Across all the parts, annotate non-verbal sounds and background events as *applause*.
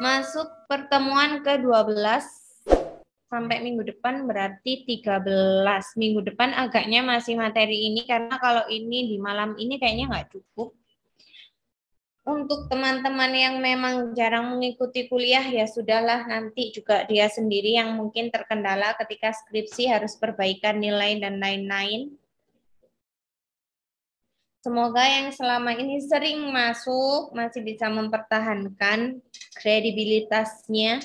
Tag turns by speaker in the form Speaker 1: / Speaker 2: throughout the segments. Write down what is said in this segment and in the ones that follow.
Speaker 1: Masuk pertemuan ke-12 sampai minggu depan berarti 13. Minggu depan agaknya masih materi ini karena kalau ini di malam ini kayaknya nggak cukup. Untuk teman-teman yang memang jarang mengikuti kuliah ya sudahlah nanti juga dia sendiri yang mungkin terkendala ketika skripsi harus perbaikan nilai dan lain-lain Semoga yang selama ini sering masuk masih bisa mempertahankan kredibilitasnya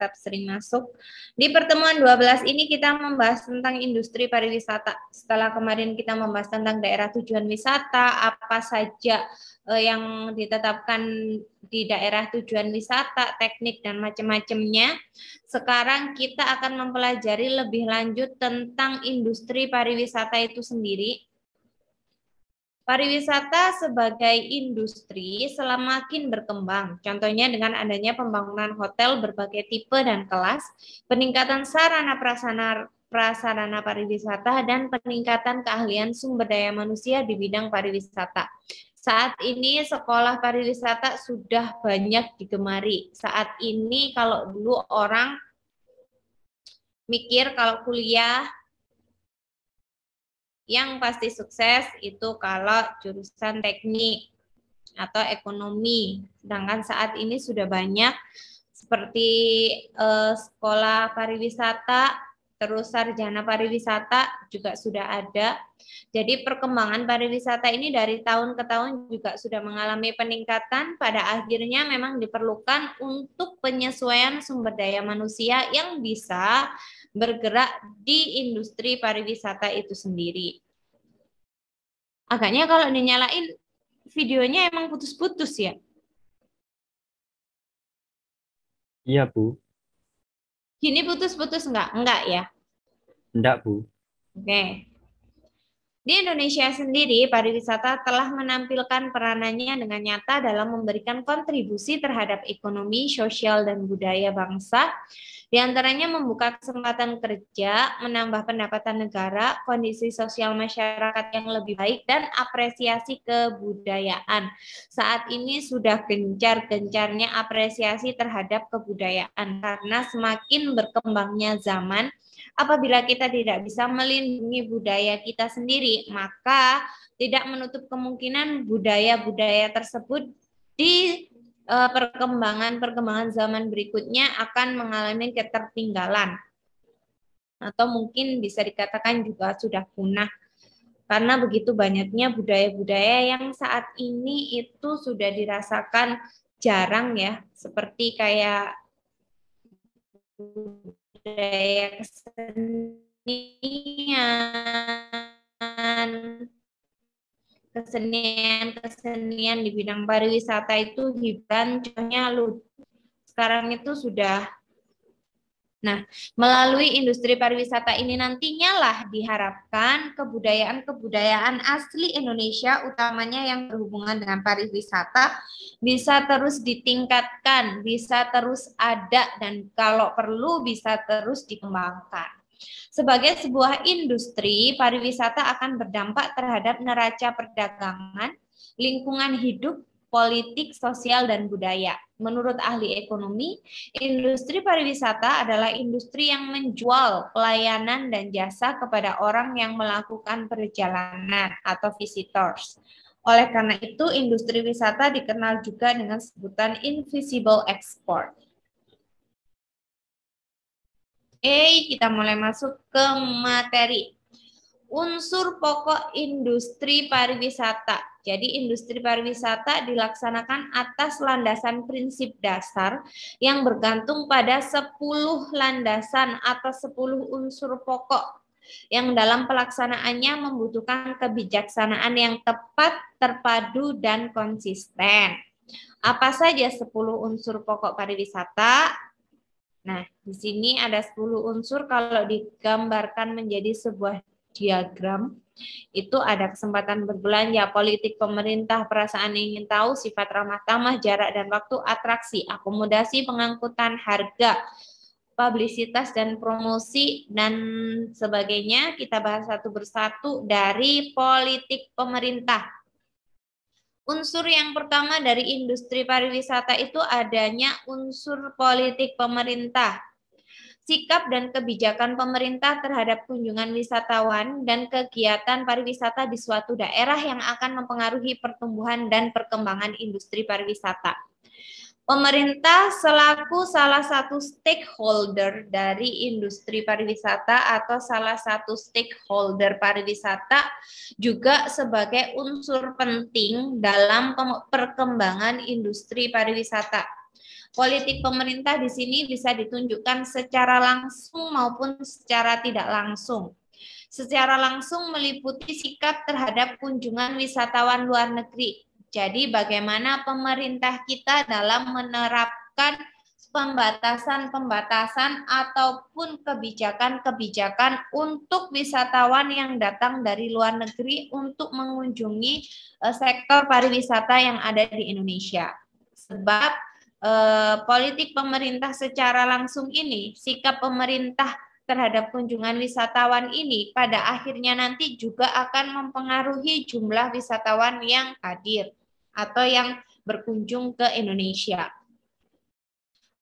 Speaker 1: tetap sering masuk. Di pertemuan 12 ini kita membahas tentang industri pariwisata. Setelah kemarin kita membahas tentang daerah tujuan wisata, apa saja eh, yang ditetapkan di daerah tujuan wisata, teknik dan macam-macamnya. Sekarang kita akan mempelajari lebih lanjut tentang industri pariwisata itu sendiri Pariwisata sebagai industri selamakin berkembang, contohnya dengan adanya pembangunan hotel berbagai tipe dan kelas, peningkatan sarana prasarana prasarana pariwisata dan peningkatan keahlian sumber daya manusia di bidang pariwisata. Saat ini sekolah pariwisata sudah banyak digemari. Saat ini kalau dulu orang mikir kalau kuliah yang pasti sukses itu kalau jurusan teknik atau ekonomi. Sedangkan saat ini sudah banyak seperti eh, sekolah pariwisata, terus sarjana pariwisata juga sudah ada. Jadi perkembangan pariwisata ini dari tahun ke tahun juga sudah mengalami peningkatan. Pada akhirnya memang diperlukan untuk penyesuaian sumber daya manusia yang bisa bergerak di industri pariwisata itu sendiri. Agaknya kalau dinyalain videonya emang putus-putus ya?
Speaker 2: Iya, Bu. Gini putus-putus enggak? Enggak ya? Enggak, Bu.
Speaker 1: Oke. Okay. Di Indonesia sendiri, pariwisata telah menampilkan peranannya dengan nyata dalam memberikan kontribusi terhadap ekonomi, sosial, dan budaya bangsa, di antaranya membuka kesempatan kerja, menambah pendapatan negara, kondisi sosial masyarakat yang lebih baik, dan apresiasi kebudayaan. Saat ini sudah gencar-gencarnya apresiasi terhadap kebudayaan, karena semakin berkembangnya zaman, Apabila kita tidak bisa melindungi budaya kita sendiri, maka tidak menutup kemungkinan budaya-budaya tersebut di perkembangan-perkembangan zaman berikutnya akan mengalami ketertinggalan atau mungkin bisa dikatakan juga sudah punah karena begitu banyaknya budaya-budaya yang saat ini itu sudah dirasakan jarang ya seperti kayak budaya kesenian kesenian kesenian di bidang pariwisata itu hiburan contohnya lu sekarang itu sudah Nah, melalui industri pariwisata ini nantinya lah diharapkan kebudayaan-kebudayaan asli Indonesia, utamanya yang berhubungan dengan pariwisata, bisa terus ditingkatkan, bisa terus ada, dan kalau perlu bisa terus dikembangkan. Sebagai sebuah industri, pariwisata akan berdampak terhadap neraca perdagangan, lingkungan hidup, politik, sosial, dan budaya Menurut ahli ekonomi, industri pariwisata adalah industri yang menjual pelayanan dan jasa kepada orang yang melakukan perjalanan atau visitors. Oleh karena itu, industri wisata dikenal juga dengan sebutan invisible export. Oke, kita mulai masuk ke materi unsur pokok industri pariwisata. Jadi industri pariwisata dilaksanakan atas landasan prinsip dasar yang bergantung pada 10 landasan atau 10 unsur pokok yang dalam pelaksanaannya membutuhkan kebijaksanaan yang tepat, terpadu, dan konsisten. Apa saja 10 unsur pokok pariwisata? Nah, di sini ada 10 unsur kalau digambarkan menjadi sebuah diagram itu ada kesempatan berbelanja, politik pemerintah, perasaan ingin tahu, sifat ramah tamah, jarak dan waktu, atraksi, akomodasi, pengangkutan, harga, publisitas dan promosi dan sebagainya. Kita bahas satu persatu dari politik pemerintah. Unsur yang pertama dari industri pariwisata itu adanya unsur politik pemerintah sikap dan kebijakan pemerintah terhadap kunjungan wisatawan dan kegiatan pariwisata di suatu daerah yang akan mempengaruhi pertumbuhan dan perkembangan industri pariwisata. Pemerintah selaku salah satu stakeholder dari industri pariwisata atau salah satu stakeholder pariwisata juga sebagai unsur penting dalam perkembangan industri pariwisata Politik pemerintah di sini bisa ditunjukkan secara langsung maupun secara tidak langsung. Secara langsung meliputi sikap terhadap kunjungan wisatawan luar negeri. Jadi bagaimana pemerintah kita dalam menerapkan pembatasan-pembatasan ataupun kebijakan-kebijakan untuk wisatawan yang datang dari luar negeri untuk mengunjungi eh, sektor pariwisata yang ada di Indonesia. Sebab Eh, politik pemerintah secara langsung ini, sikap pemerintah terhadap kunjungan wisatawan ini pada akhirnya nanti juga akan mempengaruhi jumlah wisatawan yang hadir atau yang berkunjung ke Indonesia.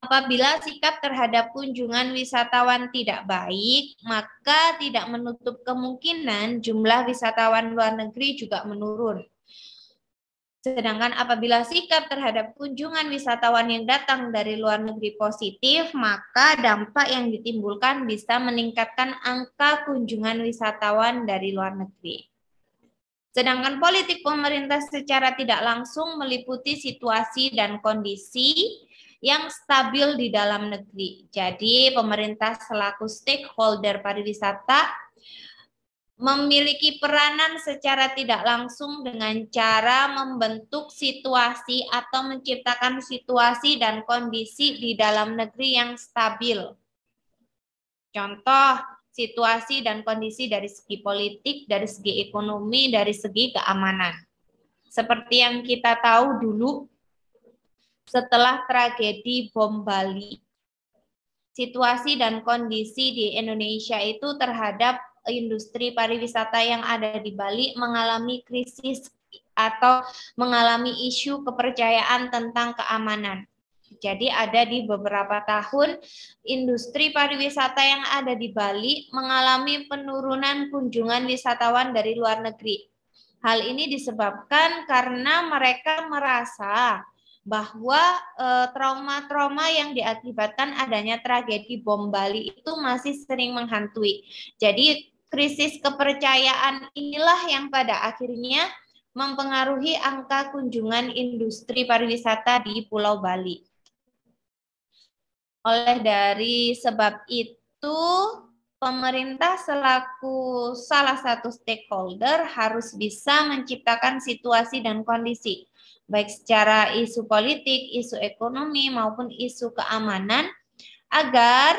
Speaker 1: Apabila sikap terhadap kunjungan wisatawan tidak baik, maka tidak menutup kemungkinan jumlah wisatawan luar negeri juga menurun. Sedangkan apabila sikap terhadap kunjungan wisatawan yang datang dari luar negeri positif, maka dampak yang ditimbulkan bisa meningkatkan angka kunjungan wisatawan dari luar negeri. Sedangkan politik pemerintah secara tidak langsung meliputi situasi dan kondisi yang stabil di dalam negeri. Jadi pemerintah selaku stakeholder pariwisata memiliki peranan secara tidak langsung dengan cara membentuk situasi atau menciptakan situasi dan kondisi di dalam negeri yang stabil. Contoh, situasi dan kondisi dari segi politik, dari segi ekonomi, dari segi keamanan. Seperti yang kita tahu dulu, setelah tragedi bom Bali, situasi dan kondisi di Indonesia itu terhadap industri pariwisata yang ada di Bali mengalami krisis atau mengalami isu kepercayaan tentang keamanan. Jadi ada di beberapa tahun industri pariwisata yang ada di Bali mengalami penurunan kunjungan wisatawan dari luar negeri. Hal ini disebabkan karena mereka merasa bahwa eh, trauma-trauma e, yang diakibatkan adanya tragedi bom Bali itu masih sering menghantui. Jadi krisis kepercayaan inilah yang pada akhirnya mempengaruhi angka kunjungan industri pariwisata di Pulau Bali. Oleh dari sebab itu, pemerintah selaku salah satu stakeholder harus bisa menciptakan situasi dan kondisi, baik secara isu politik, isu ekonomi, maupun isu keamanan, agar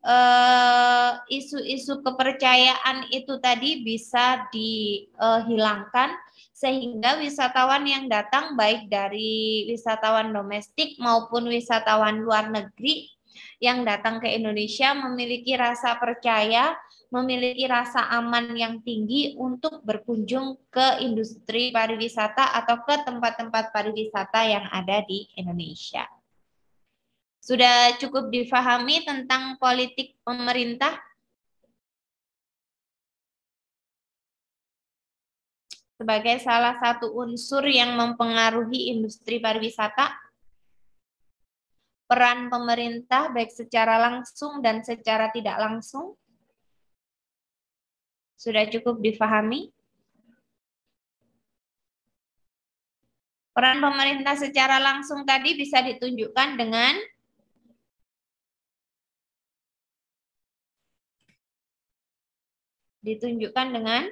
Speaker 1: Eh, isu-isu uh, kepercayaan itu tadi bisa dihilangkan sehingga wisatawan yang datang baik dari wisatawan domestik maupun wisatawan luar negeri yang datang ke Indonesia memiliki rasa percaya, memiliki rasa aman yang tinggi untuk berkunjung ke industri pariwisata atau ke tempat-tempat pariwisata yang ada di Indonesia. Sudah cukup difahami tentang politik pemerintah? Sebagai salah satu unsur yang mempengaruhi industri pariwisata, peran pemerintah baik secara langsung dan secara tidak langsung sudah cukup difahami.
Speaker 2: Peran pemerintah secara langsung tadi bisa ditunjukkan dengan ditunjukkan dengan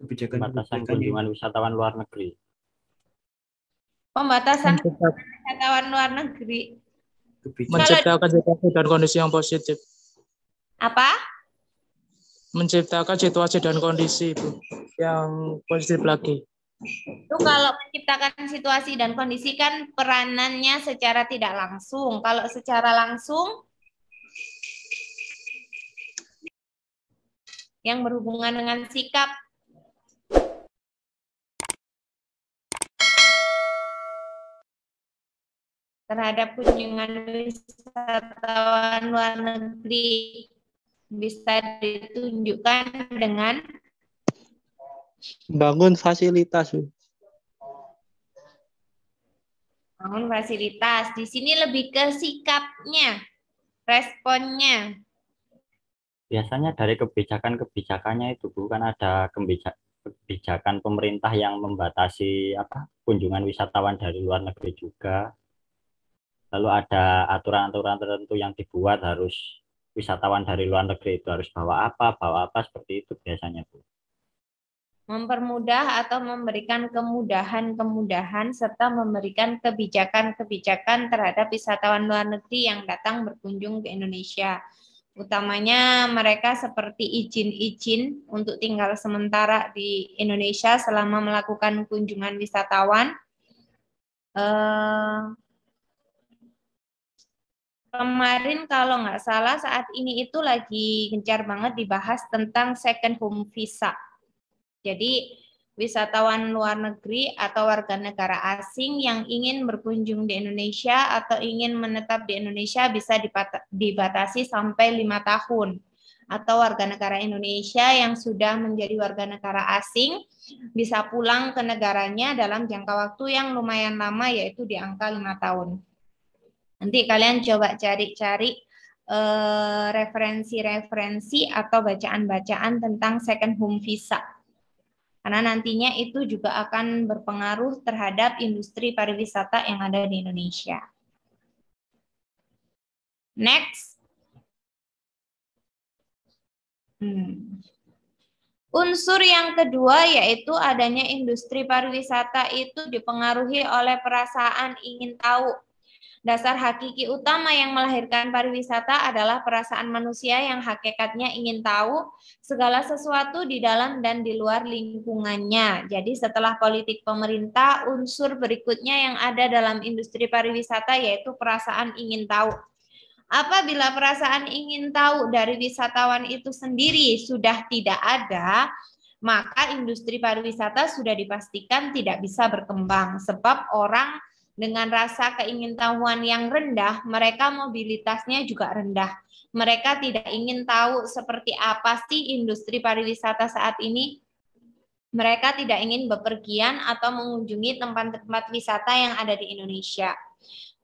Speaker 2: kebijakan pembatasan kunjungan wisatawan luar negeri.
Speaker 1: Pembatasan wisatawan luar negeri.
Speaker 2: Menciptakan situasi dan kondisi yang positif. Apa? Menciptakan situasi dan kondisi Bu, yang positif lagi.
Speaker 1: Itu kalau menciptakan situasi dan kondisi kan peranannya secara tidak langsung. Kalau secara langsung yang
Speaker 2: berhubungan dengan sikap.
Speaker 1: terhadap kunjungan wisatawan luar negeri bisa ditunjukkan dengan
Speaker 3: bangun fasilitas
Speaker 1: bangun fasilitas. Di sini lebih ke sikapnya, responnya
Speaker 2: biasanya dari kebijakan-kebijakannya
Speaker 3: itu Bu kan ada kebijakan pemerintah yang membatasi apa kunjungan wisatawan dari luar negeri juga. Lalu ada aturan-aturan tertentu yang dibuat harus wisatawan dari luar negeri itu harus bawa apa, bawa apa seperti itu
Speaker 2: biasanya Bu.
Speaker 1: Mempermudah atau memberikan kemudahan-kemudahan serta memberikan kebijakan-kebijakan terhadap wisatawan luar negeri yang datang berkunjung ke Indonesia. Utamanya mereka seperti izin-izin untuk tinggal sementara di Indonesia selama melakukan kunjungan wisatawan. Uh, kemarin kalau nggak salah saat ini itu lagi gencar banget dibahas tentang second home visa. Jadi wisatawan luar negeri atau warga negara asing yang ingin berkunjung di Indonesia atau ingin menetap di Indonesia bisa dibatasi sampai lima tahun atau warga negara Indonesia yang sudah menjadi warga negara asing bisa pulang ke negaranya dalam jangka waktu yang lumayan lama yaitu di angka lima tahun. Nanti kalian coba cari-cari eh, referensi-referensi -cari, eh, atau bacaan-bacaan tentang second home visa karena nantinya itu juga akan berpengaruh terhadap industri pariwisata yang ada di Indonesia.
Speaker 2: Next.
Speaker 1: Hmm. Unsur yang kedua yaitu adanya industri pariwisata itu dipengaruhi oleh perasaan ingin tahu Dasar hakiki utama yang melahirkan pariwisata adalah perasaan manusia yang hakikatnya ingin tahu segala sesuatu di dalam dan di luar lingkungannya. Jadi setelah politik pemerintah, unsur berikutnya yang ada dalam industri pariwisata yaitu perasaan ingin tahu. Apabila perasaan ingin tahu dari wisatawan itu sendiri sudah tidak ada, maka industri pariwisata sudah dipastikan tidak bisa berkembang sebab orang dengan rasa keingintahuan yang rendah, mereka mobilitasnya juga rendah. Mereka tidak ingin tahu seperti apa sih industri pariwisata saat ini. Mereka tidak ingin bepergian atau mengunjungi tempat-tempat wisata yang ada di Indonesia.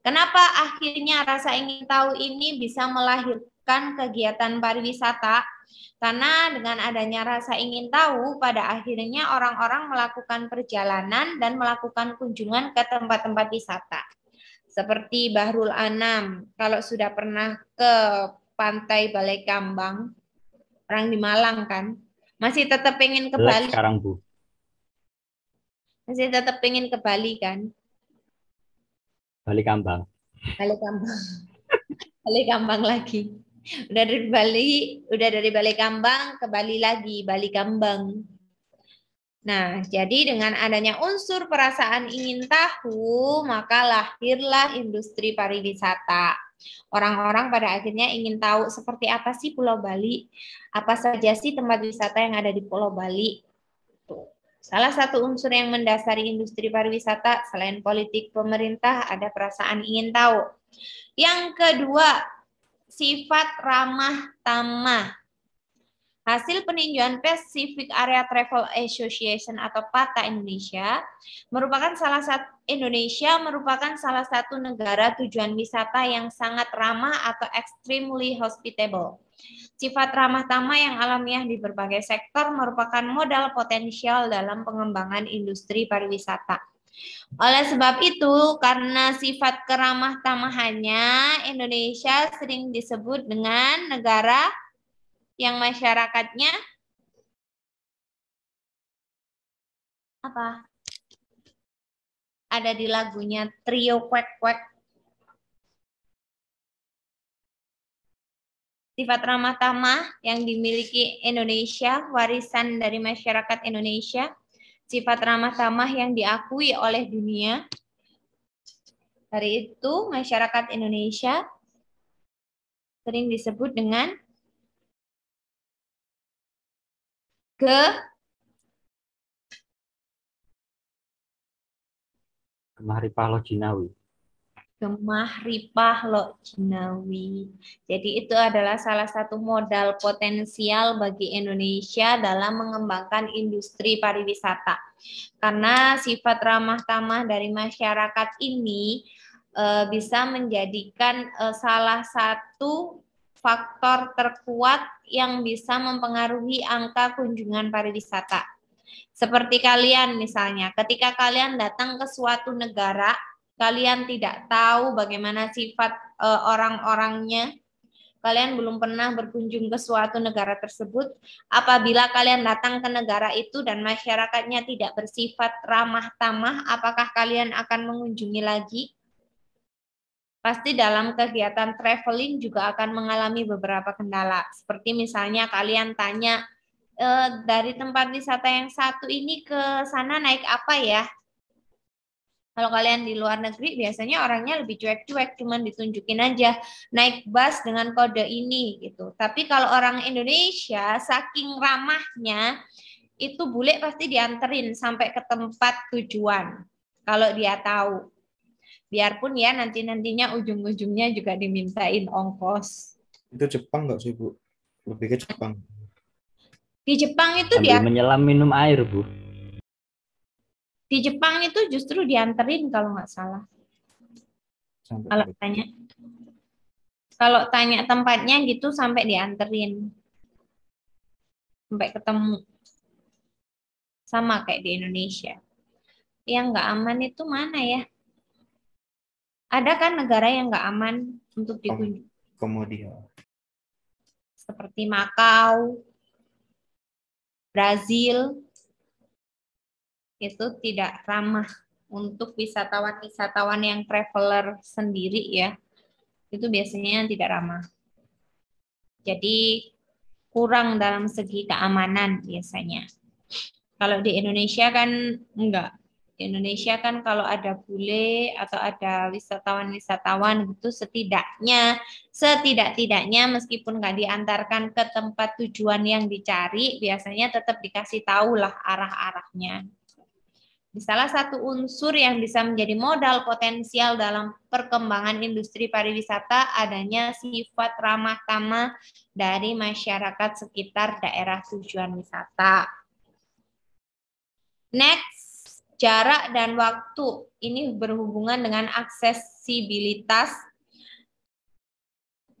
Speaker 1: Kenapa akhirnya rasa ingin tahu ini bisa melahirkan kegiatan pariwisata? Karena dengan adanya rasa ingin tahu, pada akhirnya orang-orang melakukan perjalanan dan melakukan kunjungan ke tempat-tempat wisata. Seperti Bahrul Anam, kalau sudah pernah ke Pantai Balai Kambang, orang di Malang kan, masih tetap ingin ke Bali. Sekarang Bu. Masih tetap ingin ke Bali kan? Balai Kambang. Balai Kambang. *laughs* Balai Kambang lagi udah dari Bali, udah dari Bali Kambang ke Bali lagi, Bali Kambang. Nah, jadi dengan adanya unsur perasaan ingin tahu, maka lahirlah industri pariwisata. Orang-orang pada akhirnya ingin tahu seperti apa sih Pulau Bali, apa saja sih tempat wisata yang ada di Pulau Bali. Salah satu unsur yang mendasari industri pariwisata selain politik pemerintah ada perasaan ingin tahu. Yang kedua, sifat ramah tamah. Hasil peninjauan Pacific e Area Travel Association atau PATA Indonesia merupakan salah satu Indonesia merupakan salah satu negara tujuan wisata yang sangat ramah atau extremely hospitable. Sifat ramah tamah yang alamiah di berbagai sektor merupakan modal potensial dalam pengembangan industri pariwisata. Oleh sebab itu, karena sifat keramah tamahannya, Indonesia sering disebut dengan negara yang masyarakatnya apa? Ada di lagunya Trio Kwek Kwek. Sifat ramah tamah yang dimiliki Indonesia, warisan dari masyarakat Indonesia sifat ramah tamah yang diakui oleh dunia. Dari itu, masyarakat Indonesia
Speaker 2: sering disebut dengan ke Kemari Pahlaw Jinawi
Speaker 1: gemah ripah lo jinawi. Jadi itu adalah salah satu modal potensial bagi Indonesia dalam mengembangkan industri pariwisata. Karena sifat ramah tamah dari masyarakat ini e, bisa menjadikan e, salah satu faktor terkuat yang bisa mempengaruhi angka kunjungan pariwisata. Seperti kalian misalnya, ketika kalian datang ke suatu negara Kalian tidak tahu bagaimana sifat uh, orang-orangnya. Kalian belum pernah berkunjung ke suatu negara tersebut. Apabila kalian datang ke negara itu dan masyarakatnya tidak bersifat ramah tamah, apakah kalian akan mengunjungi lagi? Pasti dalam kegiatan traveling juga akan mengalami beberapa kendala. Seperti misalnya kalian tanya, e, dari tempat wisata yang satu ini ke sana naik apa ya? Kalau kalian di luar negeri biasanya orangnya lebih cuek-cuek, cuman ditunjukin aja naik bus dengan kode ini gitu. Tapi kalau orang Indonesia saking ramahnya itu bule pasti dianterin sampai ke tempat tujuan kalau dia tahu. Biarpun ya nanti-nantinya ujung-ujungnya juga dimintain ongkos.
Speaker 3: Itu Jepang nggak sih Bu? Lebih ke Jepang.
Speaker 1: Di Jepang itu Sambil dia
Speaker 3: menyelam minum air Bu
Speaker 1: di Jepang itu justru dianterin kalau nggak salah.
Speaker 2: kalau tanya,
Speaker 1: kalau tanya tempatnya gitu sampai dianterin, sampai ketemu. Sama kayak di Indonesia. Yang nggak aman itu mana ya? Ada kan negara yang nggak aman untuk dikunjungi?
Speaker 2: Kemudian.
Speaker 1: Seperti Makau, Brazil, itu tidak ramah untuk wisatawan-wisatawan yang traveler sendiri ya. Itu biasanya tidak ramah. Jadi kurang dalam segi keamanan biasanya. Kalau di Indonesia kan enggak. Di Indonesia kan kalau ada bule atau ada wisatawan-wisatawan itu setidaknya setidak-tidaknya meskipun nggak diantarkan ke tempat tujuan yang dicari biasanya tetap dikasih tahu lah arah-arahnya Salah satu unsur yang bisa menjadi modal potensial dalam perkembangan industri pariwisata adanya sifat ramah tamah dari masyarakat sekitar daerah tujuan wisata. Next, jarak dan waktu. Ini berhubungan dengan aksesibilitas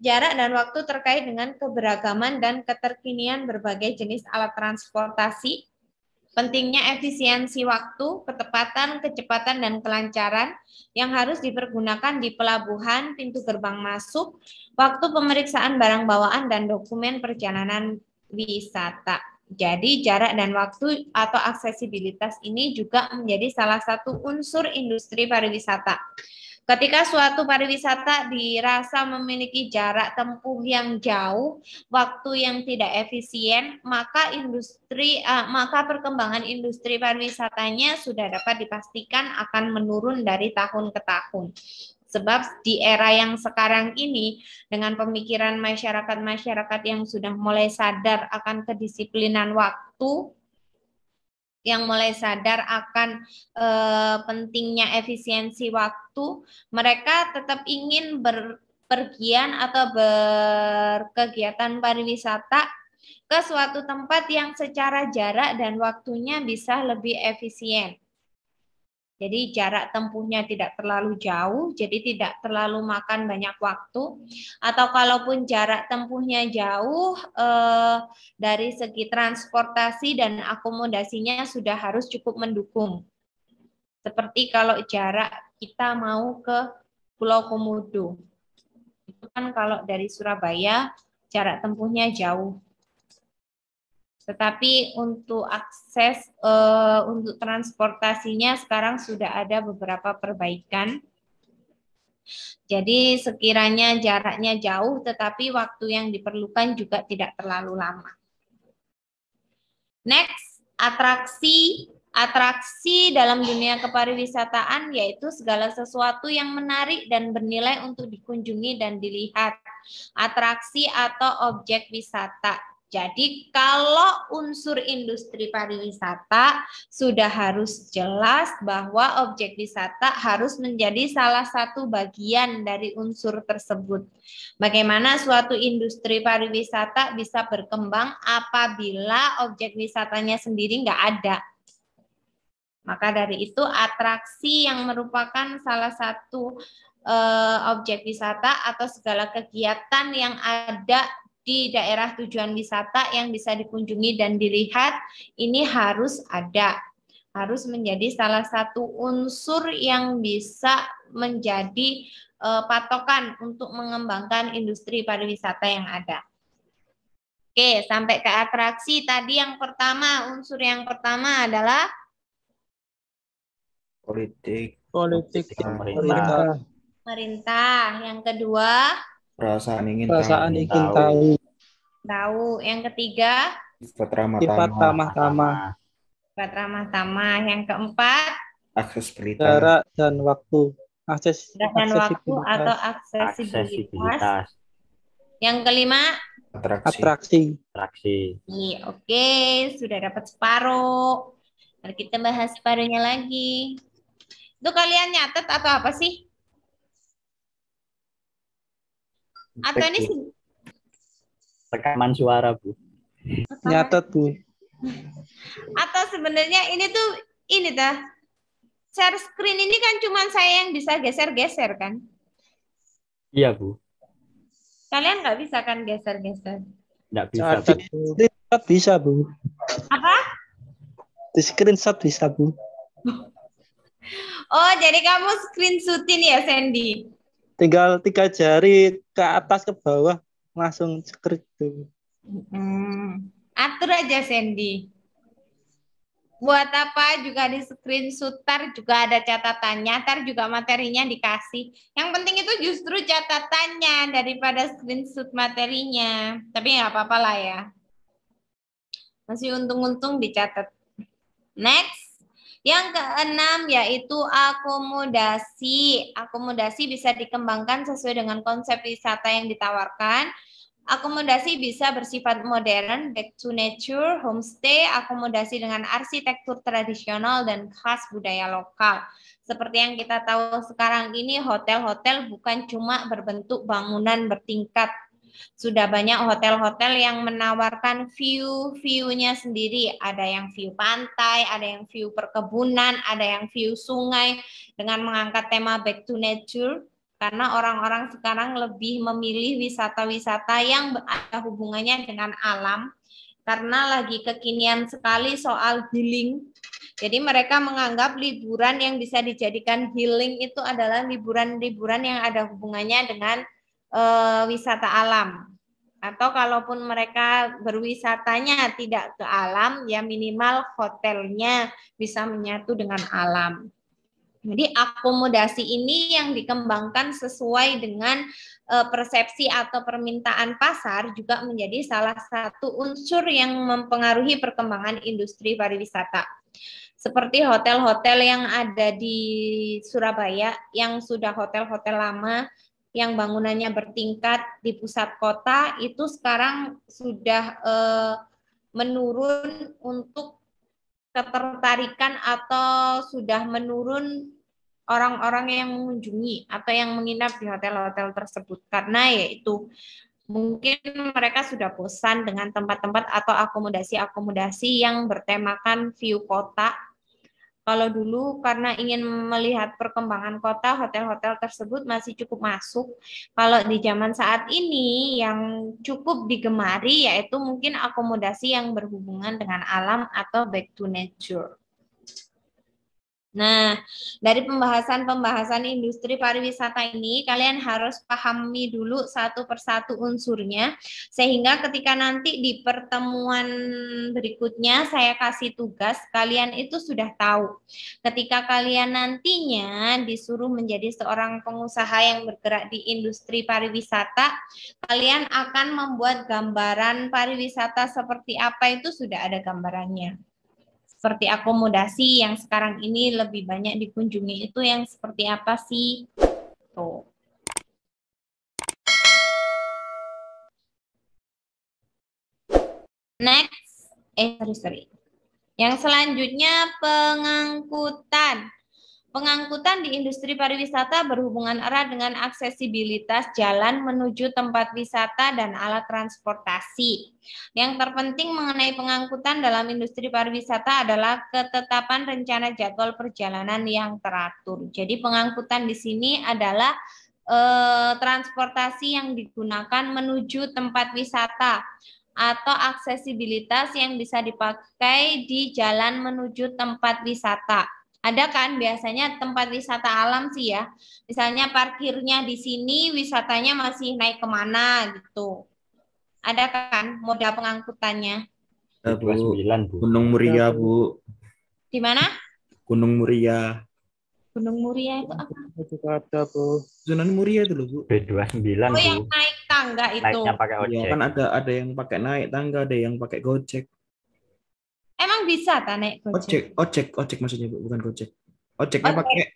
Speaker 1: jarak dan waktu terkait dengan keberagaman dan keterkinian berbagai jenis alat transportasi, Pentingnya efisiensi waktu, ketepatan, kecepatan, dan kelancaran yang harus dipergunakan di pelabuhan, pintu gerbang masuk, waktu pemeriksaan barang bawaan, dan dokumen perjalanan wisata. Jadi jarak dan waktu atau aksesibilitas ini juga menjadi salah satu unsur industri pariwisata. Ketika suatu pariwisata dirasa memiliki jarak tempuh yang jauh, waktu yang tidak efisien, maka industri uh, maka perkembangan industri pariwisatanya sudah dapat dipastikan akan menurun dari tahun ke tahun. Sebab di era yang sekarang ini, dengan pemikiran masyarakat-masyarakat yang sudah mulai sadar akan kedisiplinan waktu, yang mulai sadar akan e, pentingnya efisiensi waktu, mereka tetap ingin berpergian atau berkegiatan pariwisata ke suatu tempat yang secara jarak dan waktunya bisa lebih efisien. Jadi jarak tempuhnya tidak terlalu jauh, jadi tidak terlalu makan banyak waktu. Atau kalaupun jarak tempuhnya jauh eh, dari segi transportasi dan akomodasinya sudah harus cukup mendukung. Seperti kalau jarak kita mau ke Pulau Komodo. Itu kan kalau dari Surabaya jarak tempuhnya jauh. Tetapi untuk akses uh, untuk transportasinya sekarang sudah ada beberapa perbaikan. Jadi sekiranya jaraknya jauh tetapi waktu yang diperlukan juga tidak terlalu lama. Next, atraksi atraksi dalam dunia kepariwisataan yaitu segala sesuatu yang menarik dan bernilai untuk dikunjungi dan dilihat. Atraksi atau objek wisata jadi kalau unsur industri pariwisata sudah harus jelas bahwa objek wisata harus menjadi salah satu bagian dari unsur tersebut. Bagaimana suatu industri pariwisata bisa berkembang apabila objek wisatanya sendiri nggak ada? Maka dari itu atraksi yang merupakan salah satu eh, objek wisata atau segala kegiatan yang ada di daerah tujuan wisata yang bisa dikunjungi dan dilihat ini harus ada harus menjadi salah satu unsur yang bisa menjadi uh, patokan untuk mengembangkan industri pariwisata yang ada. Oke, sampai ke atraksi tadi yang pertama, unsur yang pertama adalah
Speaker 3: politik politik pemerintah. pemerintah.
Speaker 1: Pemerintah. Yang kedua
Speaker 3: perasaan ingin perasaan tahu. ingin tahu
Speaker 1: tahu yang ketiga
Speaker 3: sifat ramah sifat tamah tamah
Speaker 1: sifat ramah tamah yang keempat
Speaker 3: akses jarak dan waktu akses dan
Speaker 1: waktu atau aksesibilitas yang kelima
Speaker 2: atraksi atraksi, atraksi.
Speaker 1: oke okay. sudah dapat separuh Mari kita bahas separuhnya lagi. Itu kalian nyatet atau apa sih? atau ini
Speaker 3: rekaman suara bu nyatet bu
Speaker 1: atau sebenarnya ini tuh ini tah share screen ini kan cuma saya yang bisa geser-geser kan iya bu kalian nggak bisa kan geser-geser
Speaker 3: nggak bisa Cari, screenshot bisa bu apa di screenshot bisa bu
Speaker 1: oh jadi kamu screenshotin ya Sandy
Speaker 3: tinggal tiga jari ke atas ke bawah langsung cekrek tuh.
Speaker 1: Hmm. Atur aja Sandy. Buat apa juga di screenshot, sutar juga ada catatannya, tar juga materinya dikasih. Yang penting itu justru catatannya daripada screenshot materinya. Tapi nggak apa-apa lah ya. Masih untung-untung dicatat. Next. Yang keenam yaitu akomodasi. Akomodasi bisa dikembangkan sesuai dengan konsep wisata yang ditawarkan. Akomodasi bisa bersifat modern, back to nature, homestay, akomodasi dengan arsitektur tradisional dan khas budaya lokal. Seperti yang kita tahu sekarang ini hotel-hotel bukan cuma berbentuk bangunan bertingkat sudah banyak hotel-hotel yang menawarkan view-viewnya sendiri. Ada yang view pantai, ada yang view perkebunan, ada yang view sungai dengan mengangkat tema back to nature karena orang-orang sekarang lebih memilih wisata-wisata yang ada hubungannya dengan alam karena lagi kekinian sekali soal healing. Jadi mereka menganggap liburan yang bisa dijadikan healing itu adalah liburan-liburan yang ada hubungannya dengan Eh, wisata alam atau kalaupun mereka berwisatanya tidak ke alam ya minimal hotelnya bisa menyatu dengan alam. Jadi akomodasi ini yang dikembangkan sesuai dengan uh, persepsi atau permintaan pasar juga menjadi salah satu unsur yang mempengaruhi perkembangan industri pariwisata. Seperti hotel-hotel yang ada di Surabaya yang sudah hotel-hotel lama yang bangunannya bertingkat di pusat kota itu sekarang sudah eh, menurun untuk ketertarikan atau sudah menurun orang-orang yang mengunjungi atau yang menginap di hotel-hotel tersebut karena yaitu mungkin mereka sudah bosan dengan tempat-tempat atau akomodasi-akomodasi yang bertemakan view kota kalau dulu karena ingin melihat perkembangan kota, hotel-hotel tersebut masih cukup masuk. Kalau di zaman saat ini yang cukup digemari yaitu mungkin akomodasi yang berhubungan dengan alam atau back to nature. Nah, dari pembahasan-pembahasan industri pariwisata ini, kalian harus pahami dulu satu persatu unsurnya, sehingga ketika nanti di pertemuan berikutnya saya kasih tugas, kalian itu sudah tahu. Ketika kalian nantinya disuruh menjadi seorang pengusaha yang bergerak di industri pariwisata, kalian akan membuat gambaran pariwisata seperti apa itu sudah ada gambarannya seperti akomodasi yang sekarang ini lebih banyak dikunjungi itu yang seperti apa sih? Tuh. Next, eh sorry sorry. Yang selanjutnya pengangkutan. Pengangkutan di industri pariwisata berhubungan erat dengan aksesibilitas jalan menuju tempat wisata dan alat transportasi. Yang terpenting mengenai pengangkutan dalam industri pariwisata adalah ketetapan rencana jadwal perjalanan yang teratur. Jadi pengangkutan di sini adalah eh, transportasi yang digunakan menuju tempat wisata atau aksesibilitas yang bisa dipakai di jalan menuju tempat wisata ada kan biasanya tempat wisata alam sih ya. Misalnya parkirnya di sini, wisatanya masih naik kemana gitu. Ada kan moda pengangkutannya?
Speaker 2: Eh, bu, bu.
Speaker 3: Gunung Muria, Bu. Di mana? Gunung Muria.
Speaker 1: Gunung Muria itu apa?
Speaker 3: Itu ada, Bu. Sunan Muria itu loh, Bu. B29, Oh, bu. yang
Speaker 1: naik tangga itu. Naiknya pakai iya ojek. Ya, kan
Speaker 3: ada ada yang pakai naik tangga, ada yang pakai gojek.
Speaker 1: Emang bisa ta naik Gojek?
Speaker 3: Ojek, ojek, ojek maksudnya Bu, bukan Gojek. Ojeknya kan ojek. pakai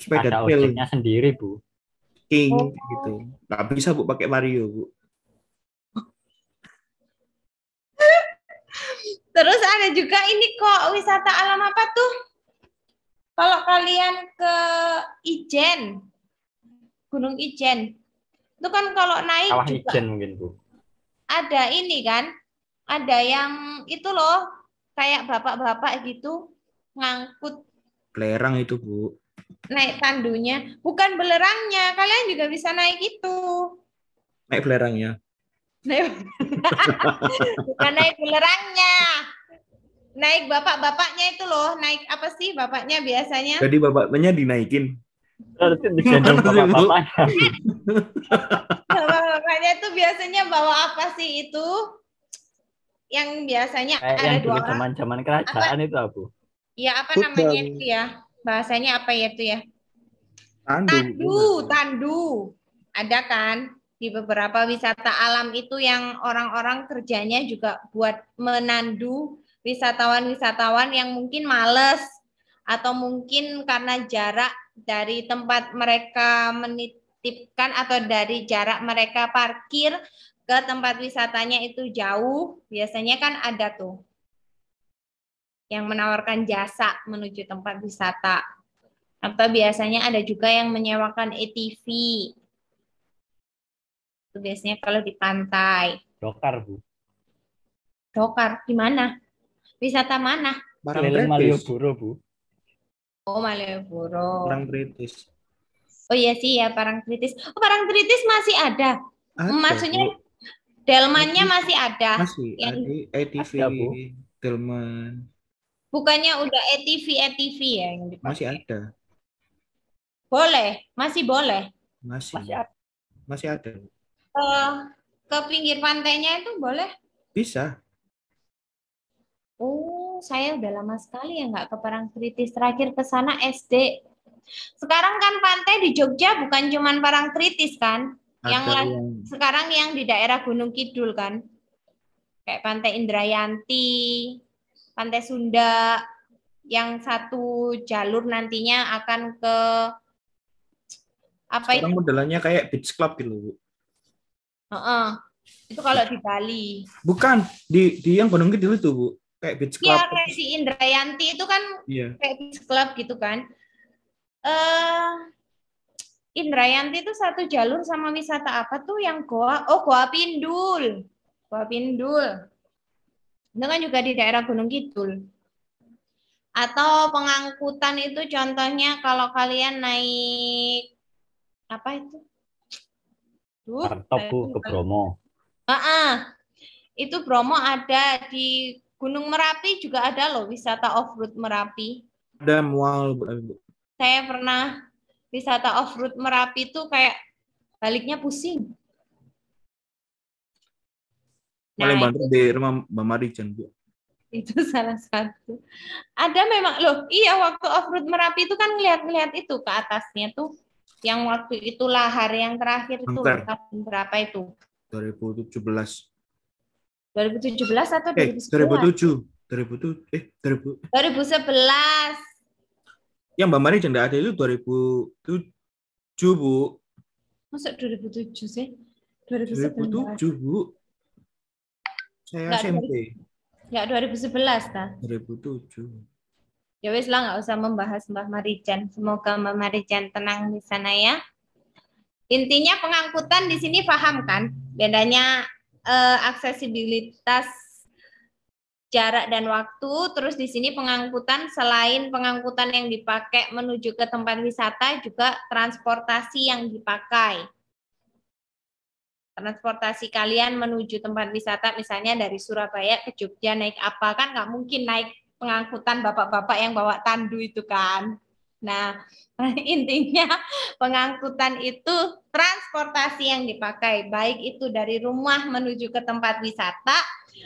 Speaker 3: sepeda Ada trail. ojeknya sendiri, Bu. King oh. gitu. Nggak bisa Bu pakai Mario Bu.
Speaker 1: *laughs* Terus ada juga ini kok wisata alam apa tuh? Kalau kalian ke Ijen, Gunung Ijen, itu kan kalau naik Kawah juga. Ijen mungkin Bu. Ada ini kan, ada yang itu loh kayak bapak-bapak gitu ngangkut
Speaker 3: belerang itu bu
Speaker 1: naik tandunya bukan belerangnya kalian juga bisa naik itu
Speaker 3: naik belerangnya naik bukan naik
Speaker 1: belerangnya naik bapak-bapaknya itu loh naik apa sih bapaknya biasanya jadi
Speaker 3: bapaknya dinaikin
Speaker 2: bapaknya
Speaker 1: Bapak-bapaknya itu biasanya bawa apa sih itu? yang biasanya Kayak ada yang dua orang.
Speaker 2: Cuman-cuman
Speaker 3: kerajaan apa, itu aku.
Speaker 1: Ya apa Kudang. namanya itu ya? Bahasanya apa ya itu ya? Tandu. Tandu, tandu. Ada kan di beberapa wisata alam itu yang orang-orang kerjanya juga buat menandu wisatawan-wisatawan yang mungkin males atau mungkin karena jarak dari tempat mereka menitipkan atau dari jarak mereka parkir ke tempat wisatanya itu jauh, biasanya kan ada tuh yang menawarkan jasa menuju tempat wisata. Atau biasanya ada juga yang menyewakan ATV. Itu biasanya kalau di pantai. Dokar, Bu. Dokar, di mana? Wisata mana? Barang
Speaker 3: Malioboro, Bu.
Speaker 1: Oh, Malioboro. Barang
Speaker 3: kritis.
Speaker 1: Oh iya sih ya, barang kritis. Oh, barang kritis masih ada. ada Maksudnya Delmannya masih ada. Masih. Yang...
Speaker 3: ATV. Delman.
Speaker 1: Bukannya udah ATV ATV ya yang Masih ada. Boleh, masih boleh.
Speaker 3: Masih. Masih ada. Masih ada.
Speaker 1: Uh, ke pinggir pantainya itu boleh? Bisa. Oh, saya udah lama sekali ya nggak ke Parang Kritis. Terakhir ke sana SD. Sekarang kan pantai di Jogja bukan cuma Parang Kritis kan? yang, yang sekarang yang di daerah Gunung Kidul kan kayak Pantai Indrayanti Pantai Sunda yang satu jalur nantinya akan ke apa sekarang itu?
Speaker 3: modelannya kayak beach club gitu bu
Speaker 1: uh -uh. itu kalau di Bali
Speaker 3: bukan di di yang Gunung Kidul itu bu kayak beach iya, club iya kayak
Speaker 1: si Indrayanti itu kan yeah. kayak beach club gitu kan eh uh, Indrayanti itu satu jalur sama wisata apa tuh yang Goa? Oh, Goa Pindul. Goa Pindul. Itu kan juga di daerah Gunung Kidul. Atau pengangkutan itu contohnya kalau kalian naik apa itu? Duh, ke Bromo. Uh -uh. Itu Bromo ada di Gunung Merapi juga ada loh wisata off-road Merapi.
Speaker 3: Ada mual.
Speaker 1: Saya pernah wisata off road Merapi itu kayak baliknya pusing. Paling nah, itu, di
Speaker 3: rumah Mbak Marijan, Bu.
Speaker 1: Itu *laughs* salah satu. Ada memang, loh iya waktu off-road Merapi itu kan ngeliat-ngeliat itu ke atasnya tuh. Yang waktu itu lahar yang terakhir itu tahun berapa itu? 2017. 2017 atau eh, 2007.
Speaker 3: 2007 eh 2000
Speaker 1: 2011
Speaker 3: yang Mbak Mari janda ada itu 2007 Bu.
Speaker 1: Masa 2007 sih? 2007,
Speaker 3: Bu. Saya Nggak, SMP.
Speaker 1: Ya 2011 ta?
Speaker 3: 2007.
Speaker 1: Ya wes lah nggak usah membahas Mbak Marijan. Semoga Mbak Marijan tenang di sana ya. Intinya pengangkutan di sini paham kan bedanya eh, aksesibilitas jarak dan waktu. Terus di sini pengangkutan selain pengangkutan yang dipakai menuju ke tempat wisata juga transportasi yang dipakai. Transportasi kalian menuju tempat wisata misalnya dari Surabaya ke Jogja naik apa kan nggak mungkin naik pengangkutan bapak-bapak yang bawa tandu itu kan. Nah, *laughs* intinya pengangkutan itu transportasi yang dipakai, baik itu dari rumah menuju ke tempat wisata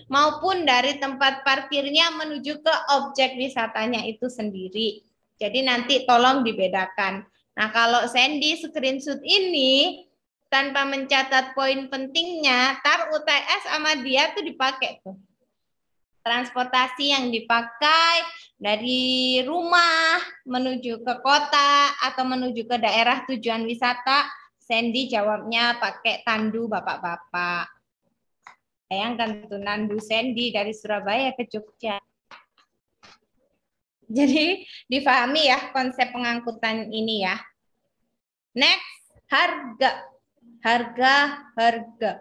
Speaker 1: maupun dari tempat parkirnya menuju ke objek wisatanya itu sendiri. Jadi nanti tolong dibedakan. Nah, kalau Sandy screenshot ini tanpa mencatat poin pentingnya, tar UTS sama dia tuh dipakai tuh. Transportasi yang dipakai dari rumah menuju ke kota atau menuju ke daerah tujuan wisata, Sandy jawabnya pakai tandu bapak-bapak. Bayangkan tunan Bu Sandy dari Surabaya ke Jogja. Jadi difahami ya konsep pengangkutan ini ya. Next, harga. Harga, harga.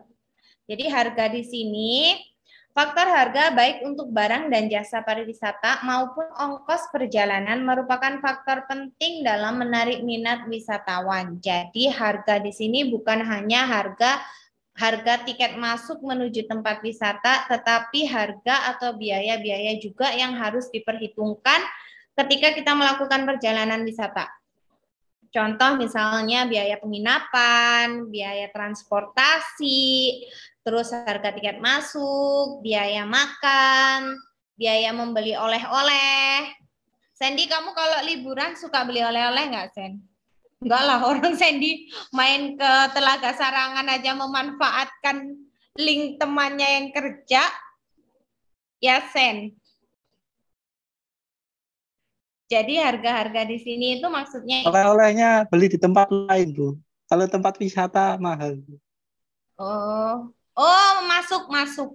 Speaker 1: Jadi harga di sini Faktor harga baik untuk barang dan jasa pariwisata maupun ongkos perjalanan merupakan faktor penting dalam menarik minat wisatawan. Jadi harga di sini bukan hanya harga harga tiket masuk menuju tempat wisata, tetapi harga atau biaya-biaya juga yang harus diperhitungkan ketika kita melakukan perjalanan wisata. Contoh misalnya biaya penginapan, biaya transportasi, terus harga tiket masuk, biaya makan, biaya membeli oleh-oleh. Sandy, kamu kalau liburan suka beli oleh-oleh nggak, Sandy? Enggak lah, *laughs* orang Sandy main ke Telaga Sarangan aja memanfaatkan link temannya yang kerja. Ya, Sen. Jadi harga-harga di sini itu maksudnya
Speaker 2: oleh-olehnya
Speaker 3: beli di tempat lain, tuh Kalau tempat wisata mahal.
Speaker 1: Oh. Oh, masuk, masuk.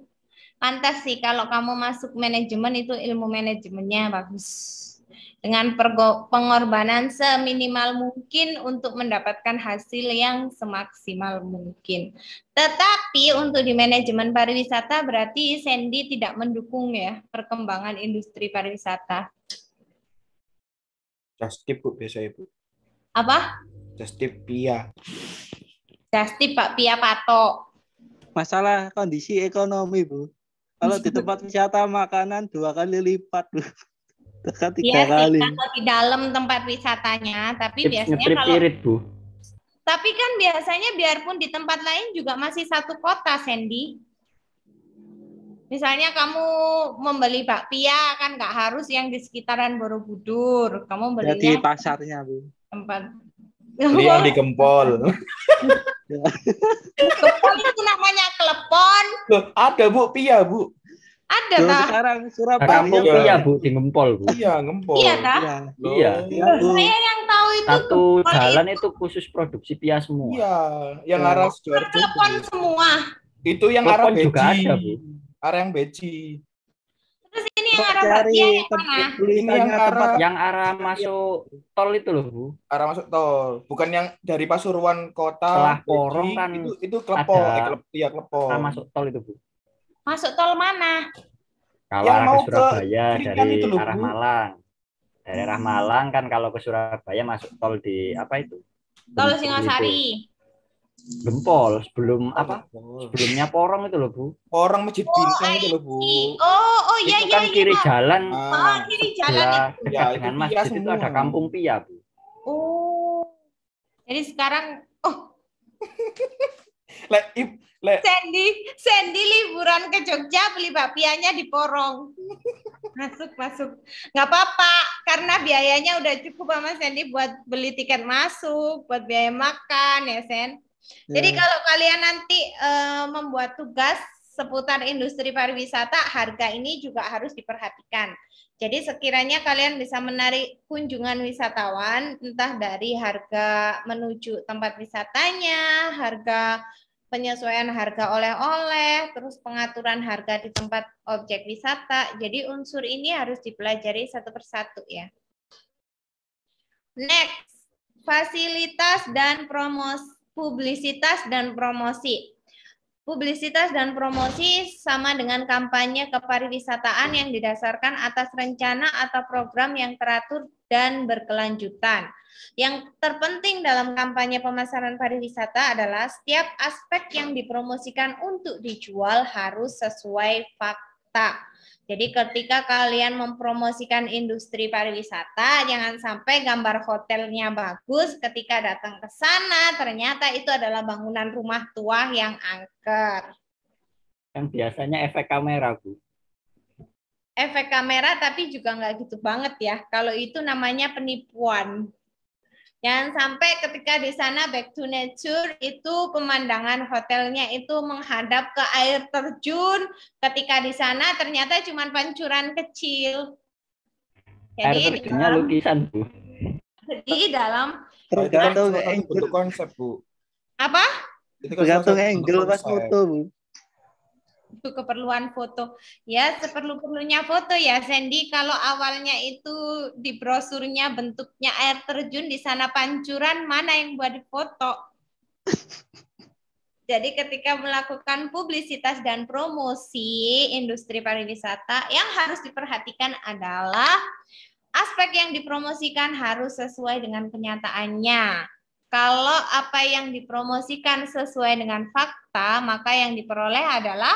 Speaker 1: Pantas sih kalau kamu masuk manajemen itu ilmu manajemennya bagus dengan pengorbanan seminimal mungkin untuk mendapatkan hasil yang semaksimal mungkin. Tetapi untuk di manajemen pariwisata berarti Sandy tidak mendukung ya perkembangan industri pariwisata.
Speaker 3: Just tip Bu biasa Ibu. Apa? Just tip Pia.
Speaker 1: Just tip Pak Pia Patok.
Speaker 3: Masalah kondisi ekonomi Bu. Kalau di tempat wisata makanan dua kali lipat. Bu. Teka iya tiga ya, kali. kalau
Speaker 1: di dalam tempat wisatanya, tapi It's biasanya kalau irit, Bu. Tapi kan biasanya biarpun di tempat lain juga masih satu kota, Sandy. Misalnya kamu membeli bakpia kan nggak harus yang di sekitaran Borobudur. Kamu belinya di
Speaker 3: pasarnya, Bu.
Speaker 1: Tempat Beli yang di
Speaker 3: kempol
Speaker 1: Kempol *laughs* itu namanya
Speaker 3: klepon. ada Bu, pia Bu. Ada Loh, Sekarang nah, Surabaya. kamu iya Bu, di Ngempol Bu. Iya, Ngempol. Iya ta? Iya. iya. iya. Saya yang tahu itu satu jalan itu. khusus produksi pia Iya, yang ya. arah Sidoarjo. Telepon semua. Itu yang arah Beji. juga ada Bu. Arah yang Beji.
Speaker 1: Terus ini yang arah Bakti
Speaker 3: yang mana? Ini yang arah yang arah masuk tol itu loh Bu. Arah masuk tol, bukan yang dari Pasuruan kota. Setelah Porong kan itu itu Klepo, eh, Klepo, ya Klepo. Arah masuk tol itu Bu.
Speaker 1: Masuk tol mana?
Speaker 3: Kalau yang ke Surabaya ke dari itu arah Malang. Dari arah hmm. Malang kan kalau ke Surabaya masuk tol di apa itu? Tol Singosari. Gempol sebelum apa? Sebelumnya Porong itu loh, Bu. Porong Masjid oh, itu loh, Bu.
Speaker 1: Oh, oh iya iya.
Speaker 3: Kan iya, kiri iya. jalan. Oh,
Speaker 1: kiri jalan itu. Dekat ya, dengan
Speaker 3: masjid semua. itu ada Kampung Pia, Bu.
Speaker 1: Oh. Jadi sekarang oh. *laughs* Lek, if, lek. Sandy, Sandy liburan ke Jogja beli bapianya di Porong. *laughs* masuk, masuk. Nggak apa-apa, karena biayanya udah cukup sama Sandy buat beli tiket masuk, buat biaya makan ya, Sen. Yeah. Jadi iya. kalau kalian nanti uh, membuat tugas seputar industri pariwisata, harga ini juga harus diperhatikan. Jadi sekiranya kalian bisa menarik kunjungan wisatawan entah dari harga menuju tempat wisatanya, harga penyesuaian harga oleh-oleh, terus pengaturan harga di tempat objek wisata. Jadi unsur ini harus dipelajari satu persatu ya. Next, fasilitas dan promosi publisitas dan promosi. Publisitas dan promosi sama dengan kampanye kepariwisataan yang didasarkan atas rencana atau program yang teratur dan berkelanjutan. Yang terpenting dalam kampanye pemasaran pariwisata adalah setiap aspek yang dipromosikan untuk dijual harus sesuai fakta. Jadi ketika kalian mempromosikan industri pariwisata, jangan sampai gambar hotelnya bagus, ketika datang ke sana ternyata itu adalah bangunan rumah tua yang angker.
Speaker 3: Yang biasanya efek kamera, Bu.
Speaker 1: Efek kamera tapi juga nggak gitu banget ya. Kalau itu namanya penipuan. Jangan sampai ketika di sana back to nature itu pemandangan hotelnya itu menghadap ke air terjun. Ketika di sana ternyata cuma pancuran kecil. Jadi air terjunnya dalam, lukisan bu. Jadi dalam
Speaker 3: tergantung kan angle konsep bu. Apa? Kan tergantung angle pas foto bu
Speaker 1: untuk keperluan foto. Ya, seperlu-perlunya foto ya, Sandy. Kalau awalnya itu di brosurnya bentuknya air terjun, di sana pancuran, mana yang buat foto? *laughs* Jadi ketika melakukan publisitas dan promosi industri pariwisata, yang harus diperhatikan adalah aspek yang dipromosikan harus sesuai dengan kenyataannya. Kalau apa yang dipromosikan sesuai dengan fakta, maka yang diperoleh adalah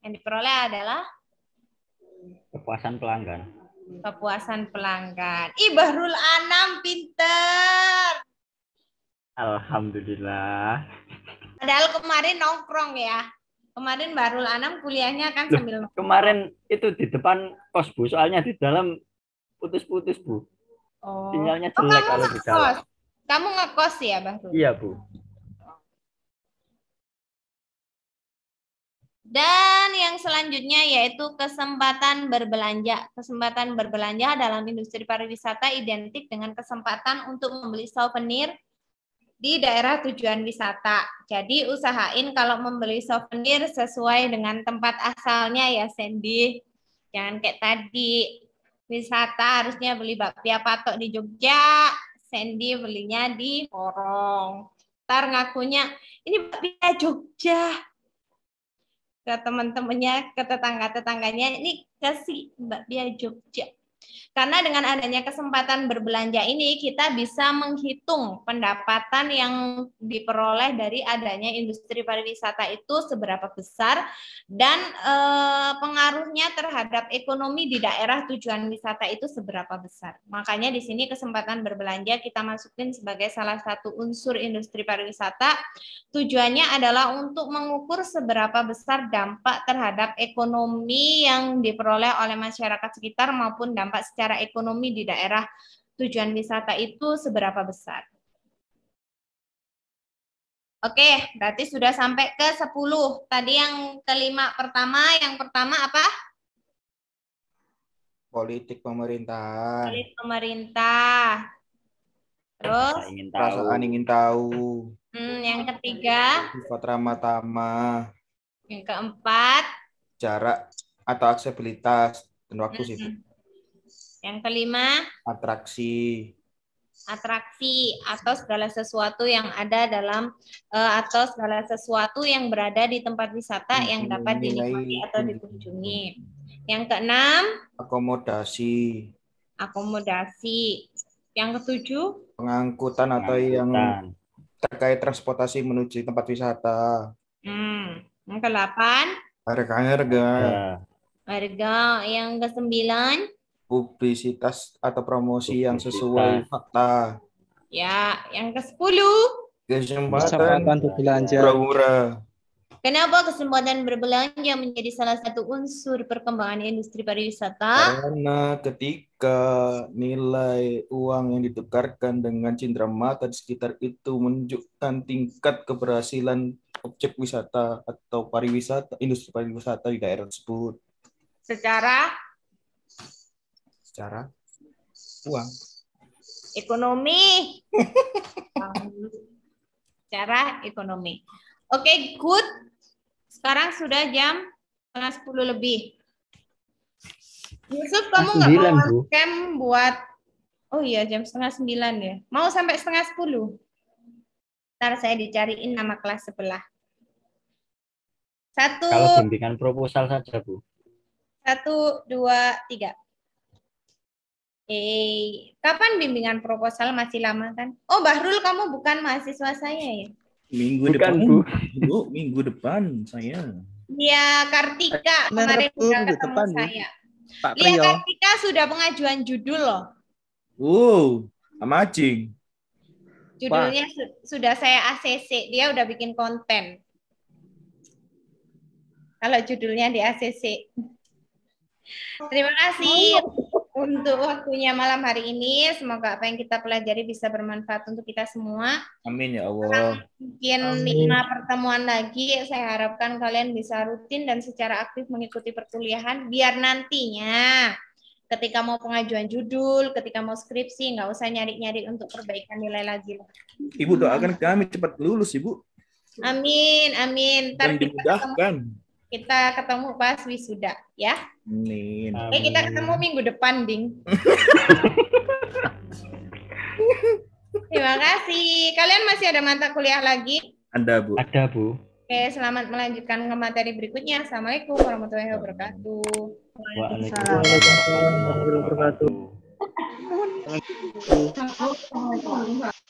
Speaker 1: Yang diperoleh adalah
Speaker 2: kepuasan pelanggan.
Speaker 1: Kepuasan pelanggan. Ih, Bahrul Anam pinter.
Speaker 3: Alhamdulillah.
Speaker 1: Padahal kemarin nongkrong ya. Kemarin Barul Anam kuliahnya kan Loh, sambil nongkrong.
Speaker 3: Kemarin itu di depan kos Bu, soalnya di dalam putus-putus Bu.
Speaker 1: Oh. Sinyalnya oh, jelek oh, kamu kalau di dalam. Kamu ngekos ya, Bahrul? Iya, Bu. Dan yang selanjutnya yaitu kesempatan berbelanja. Kesempatan berbelanja dalam industri pariwisata identik dengan kesempatan untuk membeli souvenir di daerah tujuan wisata. Jadi usahain kalau membeli souvenir sesuai dengan tempat asalnya ya Sandy. Jangan kayak tadi wisata harusnya beli bakpia patok di Jogja, Sandy belinya di Porong. Ntar ngakunya, ini bakpia Jogja, ke teman-temannya, ke tetangga-tetangganya. Ini kasih Mbak Bia Jogja. Karena dengan adanya kesempatan berbelanja ini, kita bisa menghitung pendapatan yang diperoleh dari adanya industri pariwisata itu seberapa besar dan eh, pengaruhnya terhadap ekonomi di daerah tujuan wisata itu seberapa besar. Makanya di sini kesempatan berbelanja kita masukin sebagai salah satu unsur industri pariwisata. Tujuannya adalah untuk mengukur seberapa besar dampak terhadap ekonomi yang diperoleh oleh masyarakat sekitar maupun dampak dampak secara ekonomi di daerah tujuan wisata itu seberapa besar. Oke, berarti sudah sampai ke 10. Tadi yang kelima pertama, yang pertama apa?
Speaker 3: Politik pemerintahan. Politik
Speaker 1: pemerintah. Terus? Perasaan ingin tahu. Perasaan
Speaker 3: ingin tahu.
Speaker 1: Hmm, yang ketiga?
Speaker 3: Sifat ramah tamah.
Speaker 1: Yang keempat?
Speaker 3: Jarak atau aksesibilitas dan waktu mm -hmm. sih.
Speaker 1: Yang kelima,
Speaker 3: atraksi.
Speaker 1: Atraksi atau segala sesuatu yang ada dalam uh, atau segala sesuatu yang berada di tempat wisata yang dapat dinikmati atau dikunjungi. Yang keenam,
Speaker 3: akomodasi.
Speaker 1: Akomodasi. Yang ketujuh,
Speaker 3: pengangkutan atau yang terkait transportasi menuju tempat wisata.
Speaker 1: Hmm. Yang ke-8
Speaker 3: harga-harga.
Speaker 1: Harga. Yang ke-9
Speaker 3: publisitas atau promosi publisitas. yang sesuai fakta.
Speaker 1: Ya, yang ke-10.
Speaker 3: Kesempatan, berbelanja. untuk belanja.
Speaker 1: Kenapa kesempatan berbelanja menjadi salah satu unsur perkembangan industri pariwisata?
Speaker 3: Karena ketika nilai uang yang ditukarkan dengan cindera mata di sekitar itu menunjukkan tingkat keberhasilan objek wisata atau pariwisata, industri pariwisata di daerah tersebut.
Speaker 1: Secara
Speaker 3: secara uang.
Speaker 1: Ekonomi. *laughs* secara ekonomi. Oke, okay, good. Sekarang sudah jam setengah sepuluh lebih. Yusuf, kamu nggak mau Bu. camp buat Oh iya, jam setengah sembilan ya. Mau sampai setengah sepuluh? Ntar saya dicariin nama kelas sebelah. Satu. Kalau
Speaker 2: bimbingan proposal saja, Bu.
Speaker 1: Satu, dua, tiga. Hey, kapan bimbingan proposal masih lama kan? Oh, Bahrul kamu bukan mahasiswa saya ya?
Speaker 2: Minggu bukan,
Speaker 3: depan. Bu. bu, minggu depan saya.
Speaker 1: Iya, Kartika kemarin sudah ketemu depan, saya.
Speaker 3: Pak Iya, Kartika
Speaker 1: sudah pengajuan judul loh.
Speaker 3: Wow, amazing. Judulnya
Speaker 1: su sudah saya ACC, dia udah bikin konten. Kalau judulnya di ACC. Terima kasih. Oh, untuk waktunya malam hari ini. Semoga apa yang kita pelajari bisa bermanfaat untuk kita semua.
Speaker 3: Amin ya Allah.
Speaker 1: Mungkin Amin. lima pertemuan lagi. Saya harapkan kalian bisa rutin dan secara aktif mengikuti perkuliahan biar nantinya ketika mau pengajuan judul, ketika mau skripsi, nggak usah nyari-nyari untuk perbaikan nilai lagi.
Speaker 3: Ibu doakan kami cepat lulus, Ibu.
Speaker 1: Amin, amin. Tapi dan dimudahkan kita ketemu pas wisuda ya.
Speaker 2: Amin. Oke, kita
Speaker 1: ketemu minggu depan, Ding. *laughs* Terima kasih. Kalian masih ada mata kuliah lagi?
Speaker 3: Ada, Bu. Ada, Bu.
Speaker 1: Oke, selamat melanjutkan ke materi berikutnya. Assalamualaikum warahmatullahi wabarakatuh. Waalaikumsalam
Speaker 2: warahmatullahi wabarakatuh.